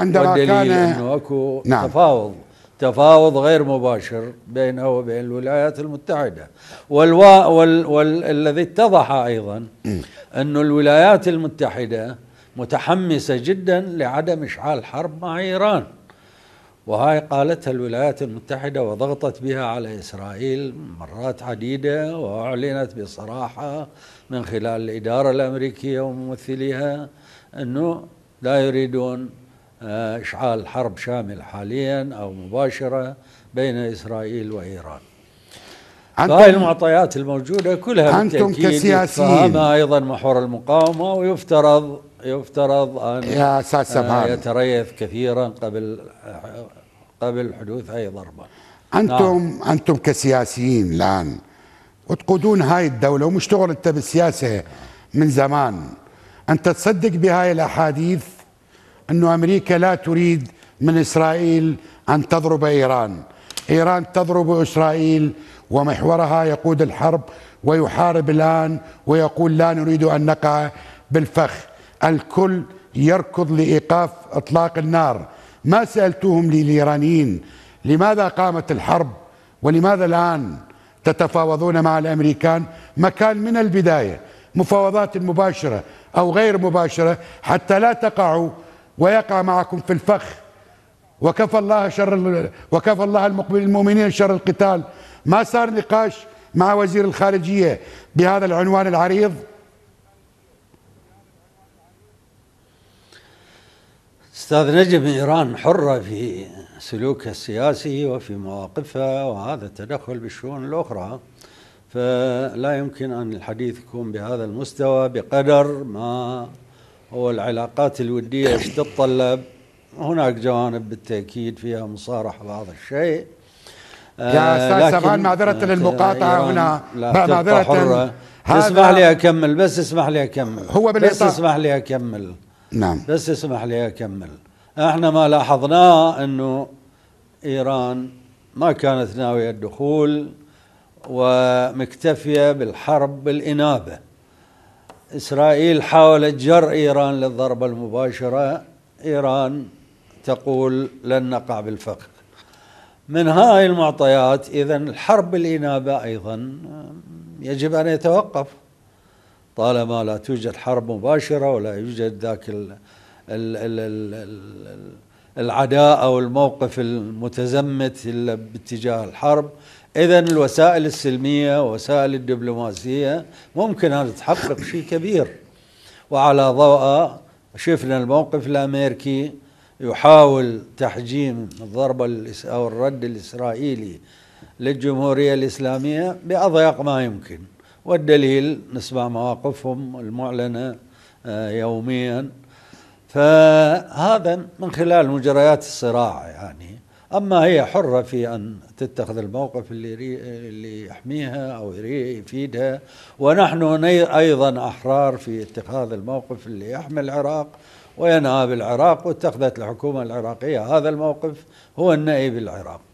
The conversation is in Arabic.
عندما كان انه اكو نعم. تفاوض تفاوض غير مباشر بينه وبين الولايات المتحدة والوا وال والذي اتضح أيضا أن الولايات المتحدة متحمسة جدا لعدم إشعال حرب مع إيران وهاي قالتها الولايات المتحدة وضغطت بها على إسرائيل مرات عديدة وأعلنت بصراحة من خلال الإدارة الأمريكية وممثليها أنه لا يريدون إشعال حرب شامل حاليا أو مباشرة بين إسرائيل وإيران هاي المعطيات الموجودة كلها أنتم كسياسيين أيضا محور المقاومة ويفترض يفترض أن يا آه، يتريث كثيرا قبل قبل حدوث أي ضربة أنتم نعم. أنتم كسياسيين الآن وتقودون هاي الدولة ومشتغل أنت بالسياسة من زمان أنت تصدق بهاي الأحاديث أنه أمريكا لا تريد من إسرائيل أن تضرب إيران إيران تضرب إسرائيل ومحورها يقود الحرب ويحارب الآن ويقول لا نريد أن نقع بالفخ الكل يركض لإيقاف إطلاق النار ما سألتهم للإيرانيين لماذا قامت الحرب ولماذا الآن تتفاوضون مع الأمريكان مكان من البداية مفاوضات مباشرة أو غير مباشرة حتى لا تقعوا ويقع معكم في الفخ وكفى الله شر وكفى الله المؤمنين شر القتال ما صار نقاش مع وزير الخارجية بهذا العنوان العريض استاذ نجم ايران حره في سلوكها السياسي وفي مواقفها وهذا التدخل بالشؤون الاخرى فلا يمكن ان الحديث يكون بهذا المستوى بقدر ما هو العلاقات الودية تتطلب هناك جوانب بالتأكيد فيها مصارحة بعض الشيء آه، يا أستاذ سبحان معذرة آه، للمقاطعة هنا معذرة اسمح لي أكمل بس اسمح لي أكمل هو بالإطار بس اسمح لي أكمل نعم بس اسمح لي أكمل احنا ما لاحظناه انه ايران ما كانت ناويه الدخول ومكتفيه بالحرب بالانابه إسرائيل حاولت جر إيران للضربة المباشرة إيران تقول لن نقع بالفخ من هاي المعطيات إذا الحرب بالإنابة أيضا يجب أن يتوقف طالما لا توجد حرب مباشرة ولا يوجد ذاك ال ال ال ال ال العداء او الموقف المتزمت باتجاه الحرب اذا الوسائل السلميه ووسائل الدبلوماسيه ممكن ان تحقق شيء كبير وعلى ضوء شفنا الموقف الامريكي يحاول تحجيم الضربه او الرد الاسرائيلي للجمهوريه الاسلاميه باضيق ما يمكن والدليل نسمع مواقفهم المعلنه آه، يوميا فهذا من خلال مجريات الصراع يعني اما هي حره في ان تتخذ الموقف اللي اللي يحميها او يفيدها ونحن ايضا احرار في اتخاذ الموقف اللي يحمي العراق وينهى بالعراق واتخذت الحكومه العراقيه هذا الموقف هو النائب العراق